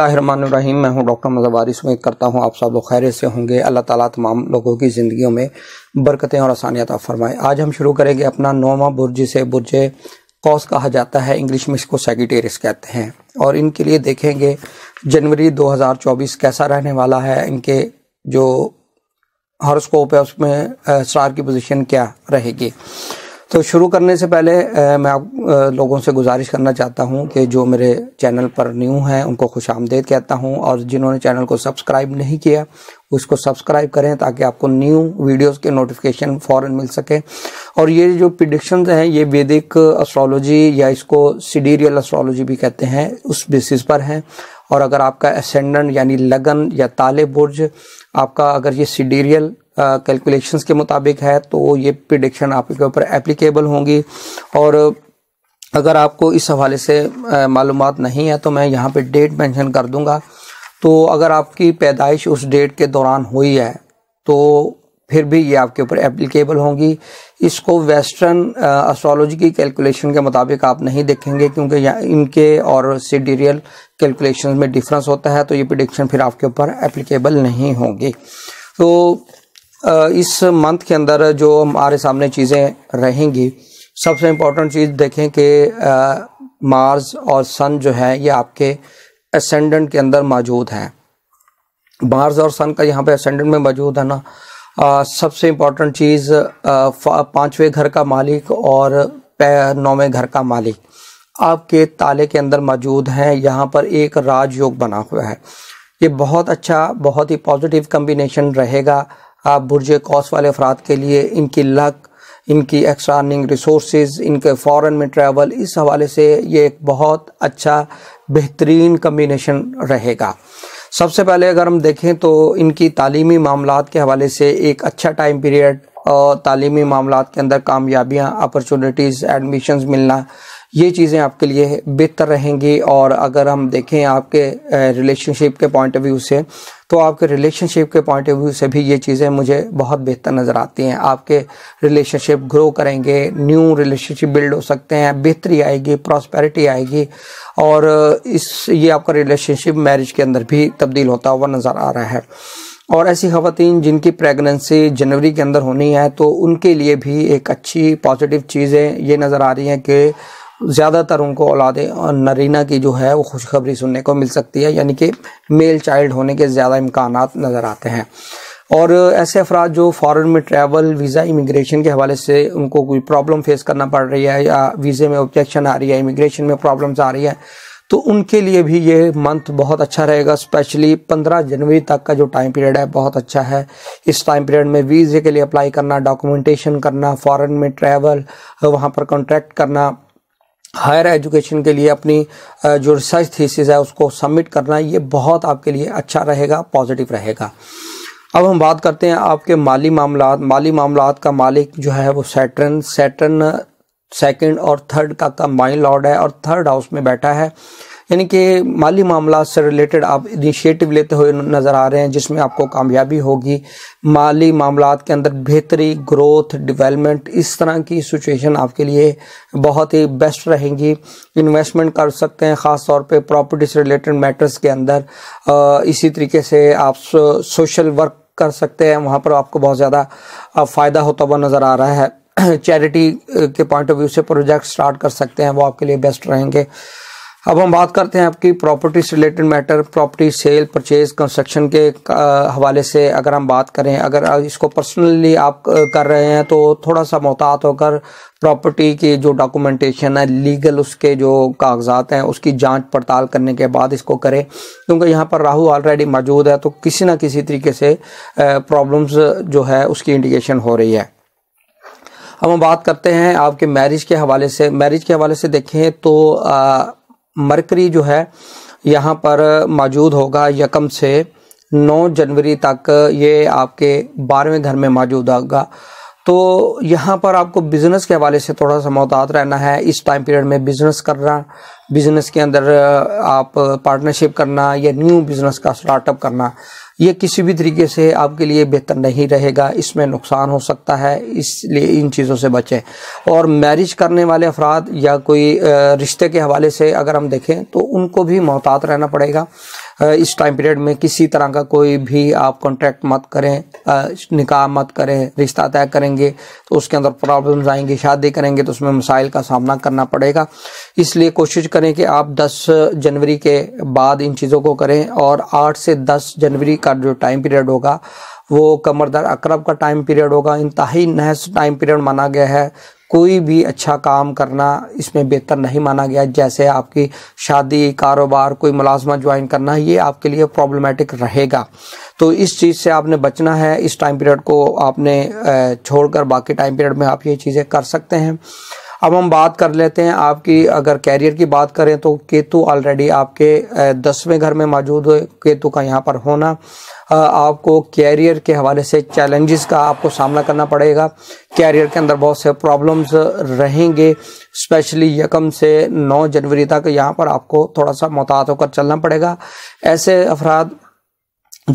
बसमिलीम मैं हूं डॉक्टर मजबारी उम्मीद करता हूं आप सब लोग खैर से होंगे अल्लाह ताला तमाम लोगों की ज़िंदगियों में बरकतें और आसानियात फरमाए आज हम शुरू करेंगे अपना नोमा बुरज से बुरज कौस कहा जाता है इंग्लिश में इसको सेगिटेरिस कहते हैं और इनके लिए देखेंगे जनवरी दो कैसा रहने वाला है इनके जो हॉर्स्कोप है उसमें स्टार की पोजिशन क्या रहेगी तो शुरू करने से पहले मैं आप लोगों से गुजारिश करना चाहता हूं कि जो मेरे चैनल पर न्यू हैं उनको खुश आमदेद कहता हूं और जिन्होंने चैनल को सब्सक्राइब नहीं किया उसको सब्सक्राइब करें ताकि आपको न्यू वीडियोस के नोटिफिकेशन फ़ौरन मिल सके और ये जो प्रिडिक्शन हैं ये वैदिक एस्ट्रोलॉजी या इसको सीडीरियल एस्ट्रोलॉजी भी कहते हैं उस बेसिस पर हैं और अगर आपका असेंडन यानी लगन या ताले बुर्ज आपका अगर ये सीडीरियल कैलकुलेशंस के मुताबिक है तो ये प्रिडिक्शन आपके ऊपर एप्लीकेबल होंगी और अगर आपको इस हवाले से मालूम नहीं है तो मैं यहाँ पे डेट मेंशन कर दूँगा तो अगर आपकी पैदाइश उस डेट के दौरान हुई है तो फिर भी ये आपके ऊपर एप्लीकेबल होंगी इसको वेस्टर्न एस्ट्रोलॉजी की कैलकुलेशन के मुताबिक आप नहीं देखेंगे क्योंकि इनके और सीडीरियल कैलकुलेशन में डिफरेंस होता है तो ये प्रिडिक्शन फिर आपके ऊपर एप्लीकेबल नहीं होंगी तो इस मंथ के अंदर जो हमारे सामने चीज़ें रहेंगी सबसे इम्पोर्टेंट चीज़ देखें कि मार्स और सन जो है ये आपके असेंडेंट के अंदर मौजूद हैं मार्स और सन का यहाँ पे असेंडेंट में मौजूद है ना आ, सबसे इम्पोर्टेंट चीज़ पाँचवें घर का मालिक और नौवें घर का मालिक आपके ताले के अंदर मौजूद हैं यहाँ पर एक राजयोग बना हुआ है ये बहुत अच्छा बहुत ही पॉजिटिव कम्बिनेशन रहेगा आप बुरज कॉस वाले अफराद के लिए इनकी लक इनकी एक्स्ट्रा अर्निंग रिसोर्स इनके फ़ौरन में ट्रैवल इस हवाले से ये एक बहुत अच्छा बेहतरीन कम्बिनेशन रहेगा सबसे पहले अगर हम देखें तो इनकी तालीमी मामला के हवाले से एक अच्छा टाइम पीरियड और तालीमी मामला के अंदर कामयाबियाँ अपॉर्चुनिटीज़ एडमिशन मिलना ये चीज़ें आपके लिए बेहतर रहेंगी और अगर हम देखें आपके रिलेशनशिप के पॉइंट ऑफ व्यू से तो आपके रिलेशनशिप के पॉइंट ऑफ व्यू से भी ये चीज़ें मुझे बहुत बेहतर नज़र आती हैं आपके रिलेशनशिप ग्रो करेंगे न्यू रिलेशनशिप बिल्ड हो सकते हैं बेहतरी आएगी प्रॉस्पेरिटी आएगी और इस ये आपका रिलेशनशिप मैरिज के अंदर भी तब्दील होता हुआ नज़र आ रहा है और ऐसी खातन जिनकी प्रेगनेंसी जनवरी के अंदर होनी है तो उनके लिए भी एक अच्छी पॉजिटिव चीज़ें ये नज़र आ रही हैं कि ज़्यादातर उनको औलादे नरीना की जो है वो खुशखबरी सुनने को मिल सकती है यानी कि मेल चाइल्ड होने के ज़्यादा इम्कान नज़र आते हैं और ऐसे अफराद जो फॉरेन में ट्रैवल वीज़ा इमिग्रेशन के हवाले से उनको कोई प्रॉब्लम फेस करना पड़ रही है या वीज़े में ऑब्जेक्शन आ रही है इमिग्रेशन में प्रॉब्लम्स आ रही है तो उनके लिए भी ये मंथ बहुत अच्छा रहेगा स्पेशली 15 जनवरी तक का जो टाइम पीरियड है बहुत अच्छा है इस टाइम पीरियड में वीज़े के लिए अप्लाई करना डॉक्यूमेंटेशन करना फॉरेन में ट्रैवल वहाँ पर कॉन्ट्रैक्ट करना हायर एजुकेशन के लिए अपनी जो रिसर्च थीसिस है उसको सबमिट करना ये बहुत आपके लिए अच्छा रहेगा पॉजिटिव रहेगा अब हम बात करते हैं आपके माली मामला माली मामला का मालिक जो है वो सैटर्न सैटर्न सेकंड और थर्ड का कंबाइन लॉर्ड है और थर्ड हाउस में बैठा है यानी कि माली मामला से रिलेटेड आप इनिशिएटिव लेते हुए नज़र आ रहे हैं जिसमें आपको कामयाबी होगी माली मामला के अंदर बेहतरी ग्रोथ डेवलपमेंट इस तरह की सिचुएशन आपके लिए बहुत ही बेस्ट रहेंगी इन्वेस्टमेंट कर सकते हैं ख़ास तौर पे प्रॉपर्टी से रिलेटेड मैटर्स के अंदर इसी तरीके से आप सोशल वर्क कर सकते हैं वहाँ पर आपको बहुत ज़्यादा फ़ायदा होता हुआ नज़र आ रहा है चैरिटी के पॉइंट ऑफ व्यू से प्रोजेक्ट स्टार्ट कर सकते हैं वो आपके लिए बेस्ट रहेंगे अब हम बात करते हैं आपकी प्रॉपर्टी से related matter property sale purchase construction के हवाले से अगर हम बात करें अगर इसको पर्सनली आप कर रहे हैं तो थोड़ा सा मोहतात होकर प्रॉपर्टी की जो डॉक्यूमेंटेशन है लीगल उसके जो कागजात हैं उसकी जांच पड़ताल करने के बाद इसको करें क्योंकि यहाँ पर राहु ऑलरेडी मौजूद है तो किसी ना किसी तरीके से प्रॉब्लम्स जो है उसकी इंडिकेशन हो रही है अब हम बात करते हैं आपके मैरिज के हवाले से मैरिज के हवाले से देखें तो आ, मरकरी जो है यहाँ पर मौजूद होगा यकम से 9 जनवरी तक ये आपके बारहवें घर में मौजूद होगा तो यहाँ पर आपको बिजनेस के हवाले से थोड़ा सा मोहतात रहना है इस टाइम पीरियड में बिजनेस करना बिजनेस के अंदर आप पार्टनरशिप करना या न्यू बिजनेस का स्टार्टअप करना ये किसी भी तरीके से आपके लिए बेहतर नहीं रहेगा इसमें नुकसान हो सकता है इसलिए इन चीज़ों से बचें और मैरिज करने वाले अफराद या कोई रिश्ते के हवाले से अगर हम देखें तो उनको भी मोहतात रहना पड़ेगा इस टाइम पीरियड में किसी तरह का कोई भी आप कॉन्ट्रैक्ट मत करें निकाह मत करें रिश्ता तय करेंगे तो उसके अंदर प्रॉब्लम्स आएंगे शादी करेंगे तो उसमें मसाइल का सामना करना पड़ेगा इसलिए कोशिश करें कि आप 10 जनवरी के बाद इन चीज़ों को करें और 8 से 10 जनवरी का जो टाइम पीरियड होगा वो कमरदार अकरब का टाइम पीरियड होगा इंतहाई नहस टाइम पीरियड माना गया है कोई भी अच्छा काम करना इसमें बेहतर नहीं माना गया जैसे आपकी शादी कारोबार कोई मुलाजमत ज्वाइन करना ये आपके लिए प्रॉब्लमेटिक रहेगा तो इस चीज़ से आपने बचना है इस टाइम पीरियड को आपने छोड़कर बाकी टाइम पीरियड में आप ये चीज़ें कर सकते हैं अब हम बात कर लेते हैं आपकी अगर कैरियर की बात करें तो केतु ऑलरेडी आपके दसवें घर में मौजूद है केतु का यहाँ पर होना आपको कैरियर के हवाले से चैलेंजेस का आपको सामना करना पड़ेगा कैरियर के अंदर बहुत से प्रॉब्लम्स रहेंगे स्पेशली यकम से 9 जनवरी तक यहाँ पर आपको थोड़ा सा मुहतात होकर चलना पड़ेगा ऐसे अफराद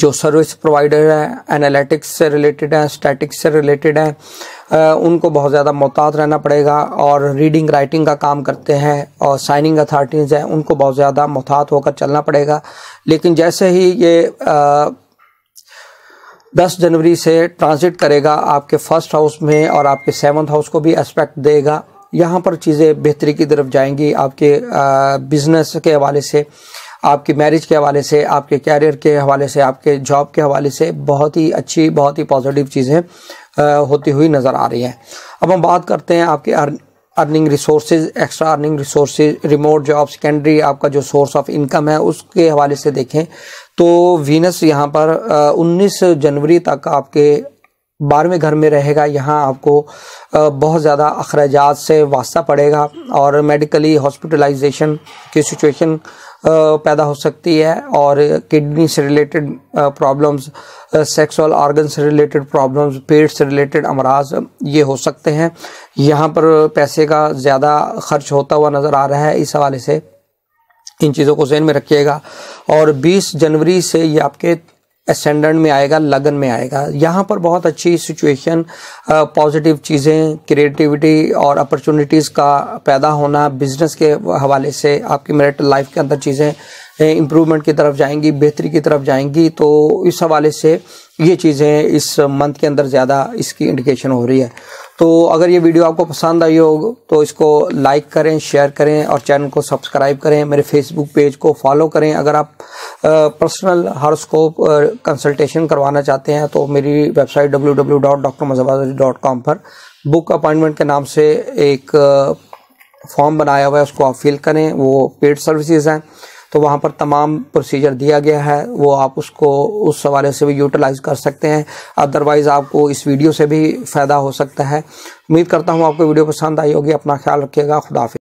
जो सर्विस प्रोवाइडर हैं एनालिटिक्स से रिलेटेड हैं स्टैटिक्स से रिलेटेड हैं उनको बहुत ज़्यादा मोहतात रहना पड़ेगा और रीडिंग राइटिंग का काम करते हैं और साइनिंग अथॉरिटीज़ हैं उनको बहुत ज़्यादा मोहतात होकर चलना पड़ेगा लेकिन जैसे ही ये दस जनवरी से ट्रांजिट करेगा आपके फर्स्ट हाउस में और आपके सेवन्थ हाउस को भी एस्पेक्ट देगा यहाँ पर चीज़ें बेहतरी की तरफ जाएंगी आपके बिजनेस के हवाले से आपकी मैरिज के हवाले से आपके कैरियर के हवाले से आपके जॉब के हवाले से बहुत ही अच्छी बहुत ही पॉजिटिव चीज़ें होती हुई नज़र आ रही है अब हम बात करते हैं आपके earning resources extra earning resources remote job secondary आपका जो सोर्स ऑफ इनकम है उसके हवाले से देखें तो वीनस यहाँ पर उन्नीस जनवरी तक आपके बारहवें घर में रहेगा यहाँ आपको बहुत ज़्यादा अखराज से वास्ता पड़ेगा और मेडिकली हॉस्पिटलाइजेशन की सिचुएशन पैदा हो सकती है और किडनी से रिलेटेड प्रॉब्लम्स सेक्सुअल ऑर्गन से रिलेटेड प्रॉब्लम्स पेट से रिलेटेड अमराज ये हो सकते हैं यहाँ पर पैसे का ज़्यादा खर्च होता हुआ नज़र आ रहा है इस हवाले से इन चीज़ों को जहन में रखिएगा और 20 जनवरी से ये आपके एसेंडेंट में आएगा लगन में आएगा यहाँ पर बहुत अच्छी सिचुएशन पॉजिटिव चीज़ें क्रिएटिविटी और अपॉर्चुनिटीज़ का पैदा होना बिजनेस के हवाले से आपकी मेरिट लाइफ के अंदर चीज़ें इम्प्रूवमेंट की तरफ जाएंगी बेहतरी की तरफ जाएंगी तो इस हवाले से ये चीज़ें इस मंथ के अंदर ज़्यादा इसकी इंडिकेशन हो रही है तो अगर ये वीडियो आपको पसंद आई हो तो इसको लाइक करें शेयर करें और चैनल को सब्सक्राइब करें मेरे फेसबुक पेज को फॉलो करें अगर आप पर्सनल हॉरोस्कोप कंसल्टेशन करवाना चाहते हैं तो मेरी website W W dot doctor मजबाजी डॉट कॉम पर बुक अपॉइंटमेंट के नाम से एक फॉर्म बनाया हुआ है उसको आप फिल करें वो पेड सर्विसेज हैं तो वहाँ पर तमाम प्रोसीजर दिया गया है वो आप उसको उस हवाले से भी यूटिलाइज कर सकते हैं अदरवाइज़ आपको इस वीडियो से भी फ़ायदा हो सकता है उम्मीद करता हूँ आपको वीडियो पसंद आई होगी अपना ख्याल रखिएगा खुदाफि